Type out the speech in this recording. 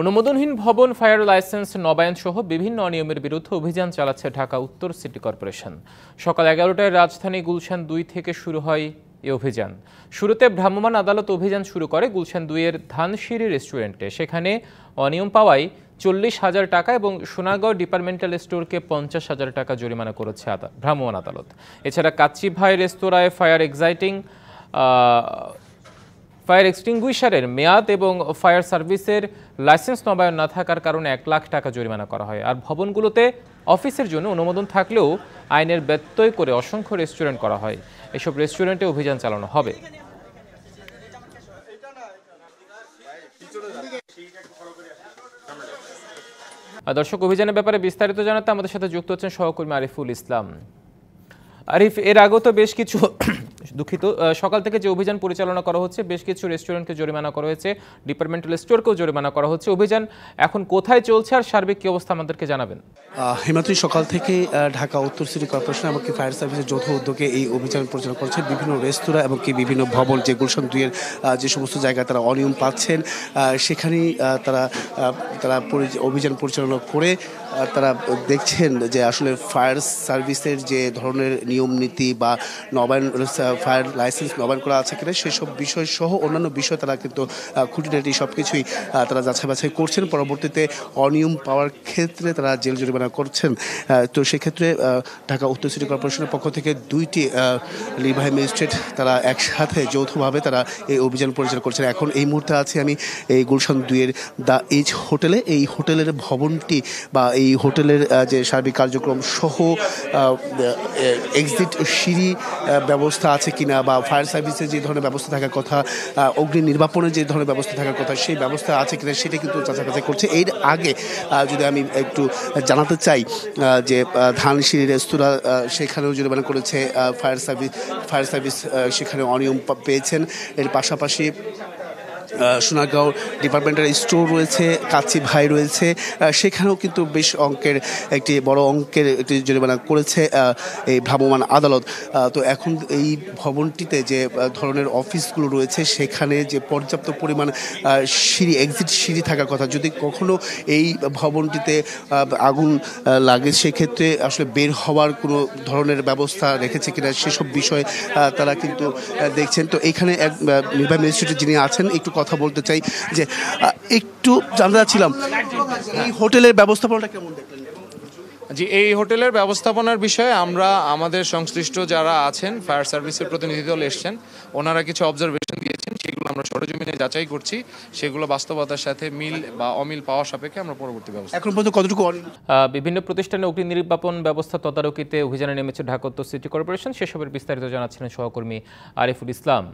অনুমোদনহীন ভবন fire licence নবায়ন সহ বিভিন্ন অনিয়মের বিরুদ্ধে অভিযান চালাচ্ছে ঢাকা উত্তর সিটি কর্পোরেশন সকাল এগারোটায় রাজধানী গুলশান দুই থেকে শুরু হয় এ অভিযান শুরুতে ভ্রাম্যমাণ আদালত অভিযান শুরু করে গুলশান দুইয়ের ধানসিঁড়ি রেস্টুরেন্টে সেখানে অনিয়ম পাওয়ায় চল্লিশ হাজার টাকা এবং সোনাগাঁও ডিপার্টমেন্টাল স্টোরকে পঞ্চাশ হাজার টাকা জরিমানা করেছে ভ্রাম্যমাণ আদালত এছাড়া কাচ্চিভাই রেস্তোরাঁয় ফায়ার এক্সাইটিং ফায়ার এক্সটিংগুইশারের মেয়াদ এবং ফায়ার সার্ভিসের লাইসেন্স নবায়ন না থাকার কারণে এক লাখ টাকা জরিমানা করা হয় আর ভবনগুলোতে অফিসের জন্য অনুমোদন থাকলেও আইনের ব্যত্যয় করে অসংখ্য রেস্টুরেন্ট করা হয় এসব রেস্টুরেন্টে অভিযান চালানো হবে দর্শক অভিযানের ব্যাপারে বিস্তারিত জানাতে আমাদের সাথে যুক্ত হচ্ছেন সহকর্মী আরিফুল ইসলাম আরিফ এর আগত বেশ কিছু দুঃখিত সকাল থেকে যে অভিযান পরিচালনা করা হচ্ছে বেশ কিছু রেস্টুরেন্টকে জরিমানা করা হয়েছে ডিপার্টমেন্টাল স্টোরকেও জরিমানা করা হচ্ছে অভিযান এখন কোথায় চলছে আর সার্বিক কী অবস্থা আমাদেরকে জানাবেন হিমাত্রী সকাল থেকে ঢাকা উত্তর সিটি কর্পোরেশন এবং কি ফায়ার সার্ভিসের যৌথ উদ্যোগে এই অভিযান পরিচালনা করছে বিভিন্ন রেস্তোরাঁ এবং কি বিভিন্ন ভবন যে গুলশান দুইয়ের যে সমস্ত জায়গায় তারা অনিয়ম পাচ্ছেন সেখানেই তারা তারা অভিযান পরিচালনা করে তারা দেখছেন যে আসলে ফায়ার সার্ভিসের যে ধরনের নিয়ম নীতি বা নবায়ন ফায়ার লাইসেন্স নবায়ন করা আছে কিনা সেসব বিষয় সহ অন্যান্য বিষয় তারা কিন্তু খুঁটিনাটি সব কিছুই তারা যাচাই বাছাই করছেন পরবর্তীতে অনিয়ম পাওয়ার ক্ষেত্রে তারা জেল জরিমানা করছেন তো সেক্ষেত্রে ঢাকা উত্তর সিটি কর্পোরেশনের পক্ষ থেকে দুইটি নির্বাহী ম্যাজিস্ট্রেট তারা একসাথে যৌথভাবে তারা এই অভিযান পরিচালনা করছেন এখন এই মুহূর্তে আছি আমি এই গুলশান দুইয়ের দ্য এইচ হোটেলে এই হোটেলের ভবনটি বা এই হোটেলের যে সার্বিক কার্যক্রম সহ এক্সিট সিঁড়ি ব্যবস্থা আছে কিনা বা ফায়ার সার্ভিসের যে ধরনের ব্যবস্থা থাকার কথা অগ্নি নির্বাপনের যে ধরনের ব্যবস্থা থাকার কথা সেই ব্যবস্থা আছে কিনা সেটা কিন্তু চাচাকাচা করছে এর আগে যদি আমি একটু জানাতে চাই যে ধানসিঁড়ি রেস্তোরাঁ সেখানেও যদি মানে করেছে ফায়ার সার্ভিস ফায়ার সার্ভিস সেখানে অনিয়ম পেয়েছেন এর পাশাপাশি সোনাগাঁও ডিপার্টমেন্টের স্টোর রয়েছে কাচি ভাই রয়েছে সেখানেও কিন্তু বেশ অঙ্কের একটি বড় অঙ্কের একটি জরিমানা করেছে এই ভ্রাম্যমান আদালত তো এখন এই ভবনটিতে যে ধরনের অফিসগুলো রয়েছে সেখানে যে পর্যাপ্ত পরিমাণ সিঁড়ি এক্সিট সিঁড়ি থাকার কথা যদি কখনো এই ভবনটিতে আগুন লাগে সেক্ষেত্রে আসলে বের হওয়ার কোনো ধরনের ব্যবস্থা রেখেছে কিনা সেসব বিষয়ে তারা কিন্তু দেখছেন তো এখানে এক নির্বাহী ম্যাজিস্ট্রেট যিনি আছেন একটু কথা বলতে চাই যে একটু জানতে চাচ্ছিলাম এই হোটেলের ব্যবস্থাপনাটা কেমন দেখলেন জি এই হোটেলের ব্যবস্থাপনার বিষয়ে আমরা আমাদের সংশ্লিষ্ট যারা আছেন ফায়ার সার্ভিসের প্রতিনিধি দল এসছেন ওনারা কিছু অবজারভেশন দিয়েছেন সেগুলো আমরা সরজমিনে যাচাই করছি সেগুলো বাস্তবতার সাথে মিল বা অমিল পাওয়া সাপেক্ষে আমরা পরবর্তী ব্যবস্থা এখন পর্যন্ত কতটুকু বিভিন্ন প্রতিষ্ঠানে অগ্নি নির্বাপন ব্যবস্থা তদারকিতে অভিযানে নেমেছে ঢাকা উত্তর সিটি কর্পোরেশন সেসবের বিস্তারিত জানাচ্ছিলেন সহকর্মী আরিফুল ইসলাম